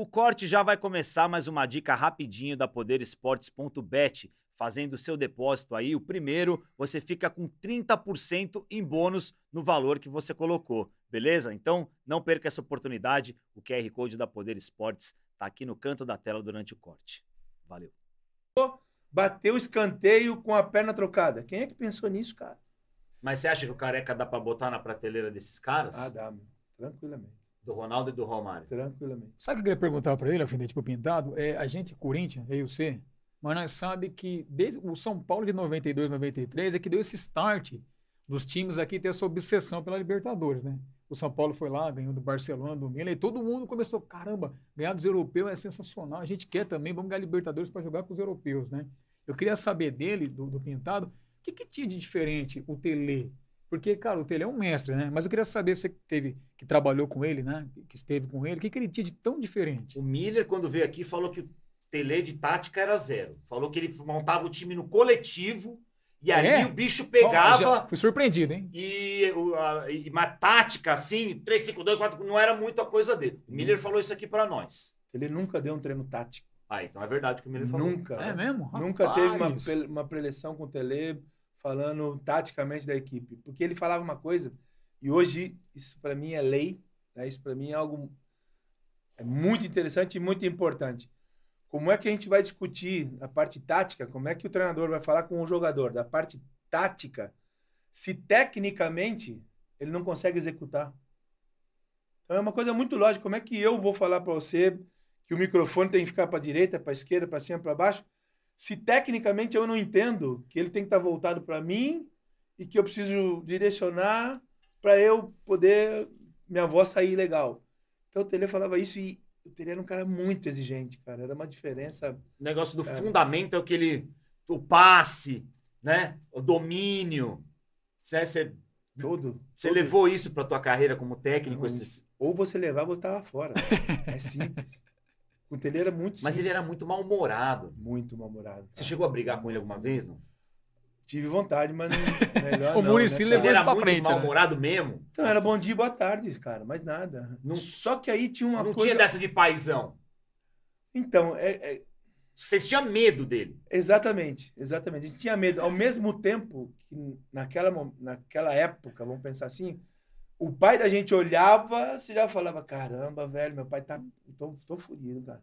O corte já vai começar, mais uma dica rapidinho da poderesportes.bet. Fazendo o seu depósito aí, o primeiro, você fica com 30% em bônus no valor que você colocou, beleza? Então, não perca essa oportunidade. O QR Code da Poder Esportes está aqui no canto da tela durante o corte. Valeu. Bateu o escanteio com a perna trocada. Quem é que pensou nisso, cara? Mas você acha que o careca dá para botar na prateleira desses caras? Ah, dá, tranquilamente. Do Ronaldo e do Romário. Tranquilamente. Sabe o que eu queria perguntar para ele, Alfinete tipo Pintado? É, a gente, Corinthians, eu e você, mas nós sabe que desde o São Paulo de 92, 93 é que deu esse start dos times aqui ter essa obsessão pela Libertadores, né? O São Paulo foi lá, ganhou do Barcelona, do Milan, e todo mundo começou, caramba, ganhar dos europeus é sensacional, a gente quer também, vamos ganhar Libertadores para jogar com os europeus, né? Eu queria saber dele, do, do Pintado, o que, que tinha de diferente o Tele porque, cara, o Tele é um mestre, né? Mas eu queria saber, você que teve, que trabalhou com ele, né? Que esteve com ele, o que, que ele tinha de tão diferente? O Miller, quando veio aqui, falou que o Tele de tática era zero. Falou que ele montava o time no coletivo e ali é? o bicho pegava. Bom, fui surpreendido, hein? E, e uma tática assim, 3, 5, 2, 4, não era muito a coisa dele. O Miller hum. falou isso aqui para nós. Ele nunca deu um treino tático. Ah, então é verdade que o Miller falou. Nunca. É mesmo? Rapaz. Nunca teve uma, uma preleção com o Tele falando taticamente da equipe. Porque ele falava uma coisa, e hoje isso para mim é lei, né? isso para mim é algo é muito interessante e muito importante. Como é que a gente vai discutir a parte tática? Como é que o treinador vai falar com o jogador da parte tática se tecnicamente ele não consegue executar? Então é uma coisa muito lógica. Como é que eu vou falar para você que o microfone tem que ficar para a direita, para a esquerda, para cima, para baixo, se tecnicamente eu não entendo que ele tem que estar voltado para mim e que eu preciso direcionar para eu poder minha voz sair legal. Então o Tele falava isso e o Tele era um cara muito exigente, cara. Era uma diferença. O negócio do é... fundamento é o que ele. O passe, né? O domínio. Você, você, tudo. Você levou isso para tua carreira como técnico? Não, esses... Ou você levar, você estava fora. é simples. Puta, ele era muito. Mas simples. ele era muito mal-humorado. Muito mal-humorado. Você chegou a brigar com ele alguma vez, não? Tive vontade, mas melhor o não. O né, Muricy né, levou ele pra frente. Né? mal-humorado né? mesmo. Então era bom dia e boa tarde, cara, mas nada. Não, Só que aí tinha uma não coisa. Não tinha dessa de paizão. Então, é, é... Vocês tinham medo dele. Exatamente, exatamente. A gente tinha medo. Ao mesmo tempo que naquela, naquela época, vamos pensar assim, o pai da gente olhava, você já falava, caramba, velho, meu pai tá. Tô, tô fodido, cara.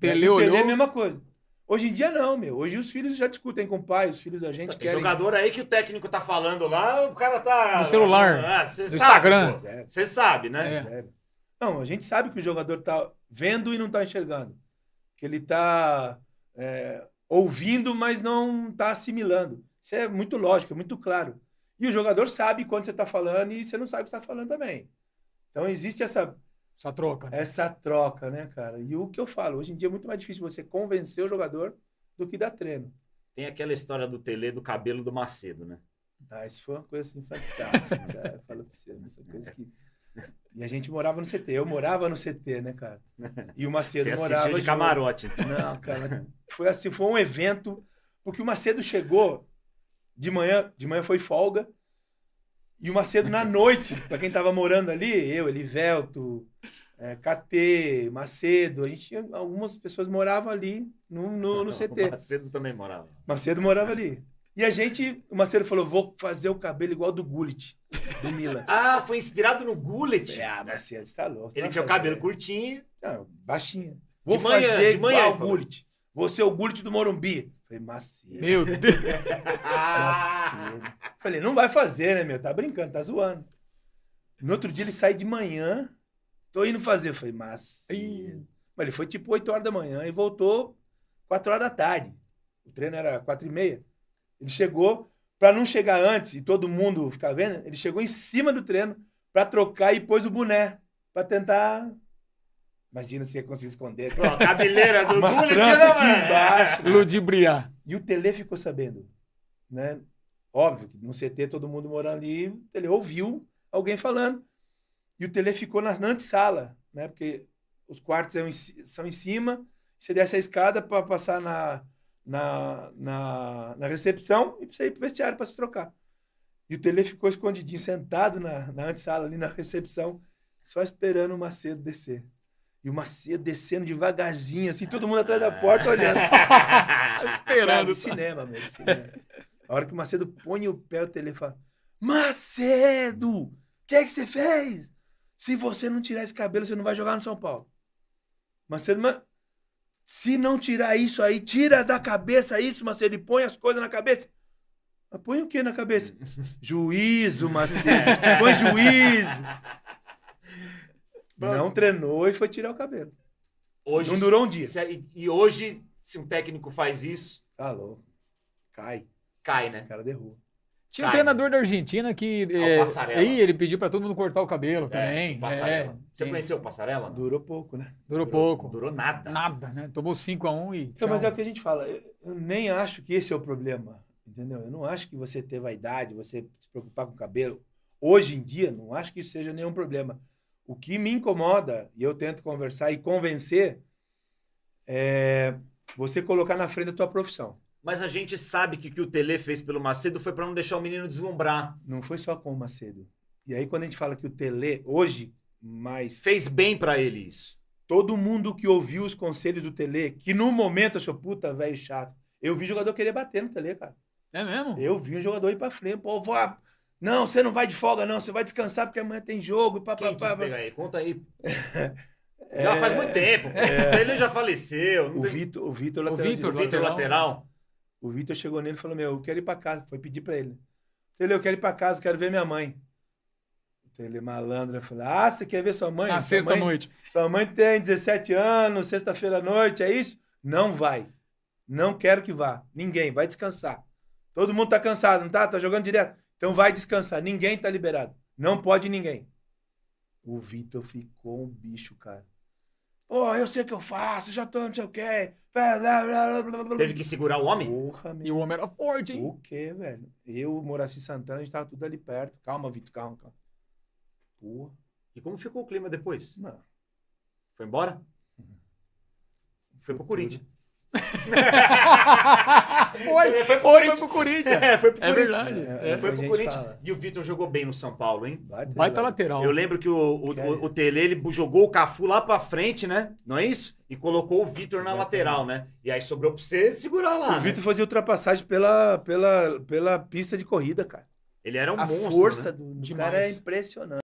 Tele olhou. Tele é a mesma coisa. Hoje em dia não, meu. Hoje os filhos já discutem com o pai, os filhos da gente Tem querem... Jogador aí que o técnico tá falando lá, o cara tá. No celular. Ah, ah no sabe, Instagram. Você sabe, né? É. Não, a gente sabe que o jogador tá vendo e não tá enxergando. Que ele tá é, ouvindo, mas não tá assimilando. Isso é muito lógico, é muito claro. E o jogador sabe quando você está falando e você não sabe o que está falando também. Então existe essa. Essa troca. Né? Essa troca, né, cara? E o que eu falo, hoje em dia é muito mais difícil você convencer o jogador do que dar treino. Tem aquela história do Tele do cabelo do Macedo, né? Ah, isso foi uma coisa assim fantástica, cara. Fala pra você, né? Essa coisa que. E a gente morava no CT. Eu morava no CT, né, cara? E o Macedo Você morava. de camarote. Não, cara. Foi assim, foi um evento. Porque o Macedo chegou de manhã, de manhã foi folga. E o Macedo na noite, para quem tava morando ali, eu, Elivelto, é, KT, Macedo, a gente tinha, algumas pessoas moravam ali no, no, no CT. O Macedo também morava. Macedo morava ali. E a gente, o Macedo falou, vou fazer o cabelo igual do Gullit, do Milan. ah, foi inspirado no Gullit? É, ah, Macedo, você tá louco. Ele tá tinha o cabelo curtinho. Não, baixinho. Vou de manhã, fazer de manhã, igual o Gullit. Vou ser o Gullit do Morumbi. Falei, Macedo. Meu Deus. Macedo. Falei, não vai fazer, né, meu? Tá brincando, tá zoando. No outro dia ele sai de manhã, tô indo fazer. Falei, Macedo. Mas ele foi tipo 8 horas da manhã e voltou 4 horas da tarde. O treino era 4 e meia. Ele chegou, para não chegar antes e todo mundo ficar vendo, ele chegou em cima do treino para trocar e pôs o boné para tentar. Imagina se ia conseguir esconder. Pô, a cabeleira do Mas né, aqui embaixo. Ludibriar. E o Tele ficou sabendo, né? Óbvio que no CT todo mundo morando ali, ele ouviu alguém falando. E o Tele ficou na, na antessala, né? Porque os quartos são em cima, você desce a escada para passar na, na, na, na, recepção e você ir para vestiário para se trocar. E o Tele ficou escondidinho, sentado na, na antessala, ali na recepção, só esperando o Macedo descer. E o Macedo descendo devagarzinho, assim, todo mundo atrás da ah. porta olhando. Esperando. Cara, cinema, meu. Cinema. A hora que o Macedo põe o pé, o telefone fala: Macedo, o que é que você fez? Se você não tirar esse cabelo, você não vai jogar no São Paulo. Macedo, mas se não tirar isso aí, tira da cabeça isso, Macedo, e põe as coisas na cabeça. Mas põe o que na cabeça? juízo, Macedo. Põe juízo. Mano, não treinou e foi tirar o cabelo. Hoje, não durou um dia. Se, é- e hoje, se um técnico faz isso. Tá Cai. Cai, né? Os caras derrubam. Tinha Cai. um treinador né? da Argentina que. Ah, é, aí ele pediu para todo mundo cortar o cabelo é, também. Passarela. É, Você sim. conheceu o Passarela? Durou pouco, né? Durou, durou pouco. Durou nada. Nada, né? Tomou 5x1 um e. Então, mas é o que a gente fala. Eu, eu nem acho que esse é o problema. Entendeu? Eu não acho que você ter vaidade, você se preocupar com o cabelo. Hoje em dia, não acho que isso seja nenhum problema. O que me incomoda, e eu tento conversar e convencer, é você colocar na frente a tua profissão. Mas a gente sabe que o que o Tele fez pelo Macedo foi para não deixar o menino deslumbrar. Não foi só com o Macedo. E aí, quando a gente fala que o Tele, hoje, mais. Fez bem para ele isso. Todo mundo que ouviu os conselhos do Tele, que no momento achou, puta, velho chato. Eu vi jogador querer bater no Tele, cara. É mesmo? Eu vi um jogador ir pra frente, pô, vou, não, você não vai de folga, não. Você vai descansar porque amanhã tem jogo. Pá, Quem pá, pá, pegar aí? Conta aí. já faz muito é, tempo. É... Ele já faleceu. O, tem... Vitor, o Vitor, o Vitor, o Vitor lateral. O Vitor chegou nele e falou: Meu, eu quero ir pra casa. Foi pedir pra ele. Ele, eu quero ir pra casa, quero ver minha mãe. Ele malandro, eu falei, ah, você quer ver sua mãe? Na sexta-noite. Sua mãe tem 17 anos, sexta-feira à noite, é isso? Não vai. Não quero que vá. Ninguém, vai descansar. Todo mundo tá cansado, não tá? Tá jogando direto. Então vai descansar. Ninguém tá liberado. Não pode ninguém. O Vitor ficou um bicho, cara. Pô, oh, eu sei o que eu faço, já tô não sei o quê. Teve que segurar o homem? Porra, meu. E o homem era forte, hein? O quê, velho? Eu, Moraci Santana, a gente tava tudo ali perto. Calma, Vitor, calma, calma. Porra. E como ficou o clima depois? Não. Foi embora? Uhum. Foi pro Corinthians. foi, foi, foi, foi pro Corinthians. É, foi pro é Corinthians. Verdade. É, é. foi pro Corinthians. Fala. E o Vitor jogou bem no São Paulo, hein? Baita, Baita lateral. Eu lembro que o, o, o, o Tele ele jogou o Cafu lá pra frente, né? Não é isso? E colocou o Vitor na Baita, lateral, né? E aí sobrou pra você segurar lá. O né? Vitor fazia ultrapassagem pela, pela, pela pista de corrida, cara. Ele era um A monstro. A força né? do, do cara é impressionante.